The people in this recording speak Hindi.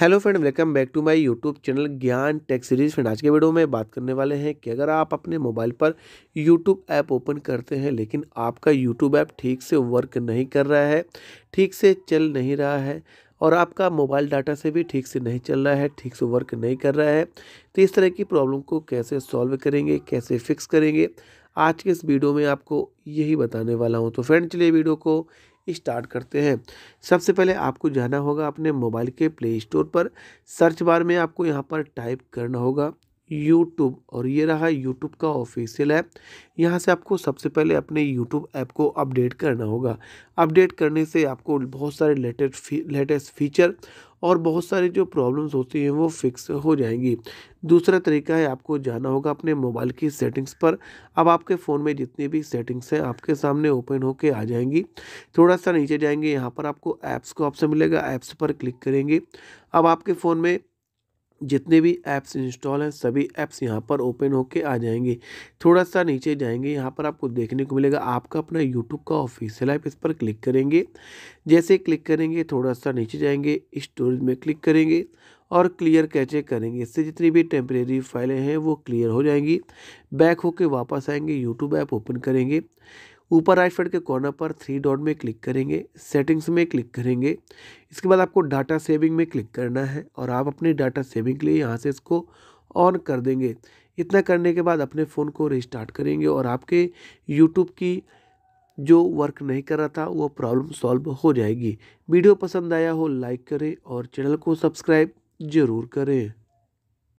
hello friend welcome back to my YouTube channel Gyan tech series friend आज के वीडियो में बात करने वाले हैं कि अगर आप अपने मोबाइल पर यूट्यूब ऐप ओपन करते हैं लेकिन आपका यूट्यूब ऐप ठीक से वर्क नहीं कर रहा है ठीक से चल नहीं रहा है और आपका मोबाइल डाटा से भी ठीक से नहीं चल रहा है ठीक से वर्क नहीं कर रहा है तो इस तरह की प्रॉब्लम को कैसे सॉल्व करेंगे कैसे फिक्स करेंगे आज के इस वीडियो में आपको यही बताने वाला हूँ तो फ्रेंड चलिए वीडियो को स्टार्ट करते हैं सबसे पहले आपको जाना होगा अपने मोबाइल के प्ले स्टोर पर सर्च बार में आपको यहाँ पर टाइप करना होगा यूट्यूब और ये रहा यूट्यूब का ऑफिशियल ऐप यहाँ से आपको सबसे पहले अपने यूट्यूब ऐप को अपडेट करना होगा अपडेट करने से आपको बहुत सारे लेटेस्ट फी, लेटेस्ट फीचर और बहुत सारी जो प्रॉब्लम्स होती हैं वो फिक्स हो जाएंगी दूसरा तरीका है आपको जाना होगा अपने मोबाइल की सेटिंग्स पर अब आपके फ़ोन में जितनी भी सेटिंग्स हैं आपके सामने ओपन होकर आ जाएंगी थोड़ा सा नीचे जाएंगे यहाँ पर आपको ऐप्स का ऑप्शन मिलेगा ऐप्स पर क्लिक करेंगे अब आपके फ़ोन में जितने भी ऐप्स इंस्टॉल हैं सभी ऐप्स यहाँ पर ओपन होके आ जाएंगे थोड़ा सा नीचे जाएंगे यहाँ पर आपको देखने को मिलेगा आपका अपना यूट्यूब का ऑफिशियल ऐप इस पर क्लिक करेंगे जैसे क्लिक करेंगे थोड़ा सा नीचे जाएंगे स्टोरेज में क्लिक करेंगे और क्लियर कैचे करेंगे इससे जितनी भी टेम्परेरी फाइलें हैं वो क्लियर हो जाएंगी बैक होके वापस आएंगे यूट्यूब ऐप ओपन करेंगे ऊपर राइट साइड के कॉर्नर पर थ्री डॉट में क्लिक करेंगे सेटिंग्स में क्लिक करेंगे इसके बाद आपको डाटा सेविंग में क्लिक करना है और आप अपने डाटा सेविंग के लिए यहाँ से इसको ऑन कर देंगे इतना करने के बाद अपने फ़ोन को रिस्टार्ट करेंगे और आपके यूट्यूब की जो वर्क नहीं कर रहा था वो प्रॉब्लम सॉल्व हो जाएगी वीडियो पसंद आया हो लाइक करें और चैनल को सब्सक्राइब ज़रूर करें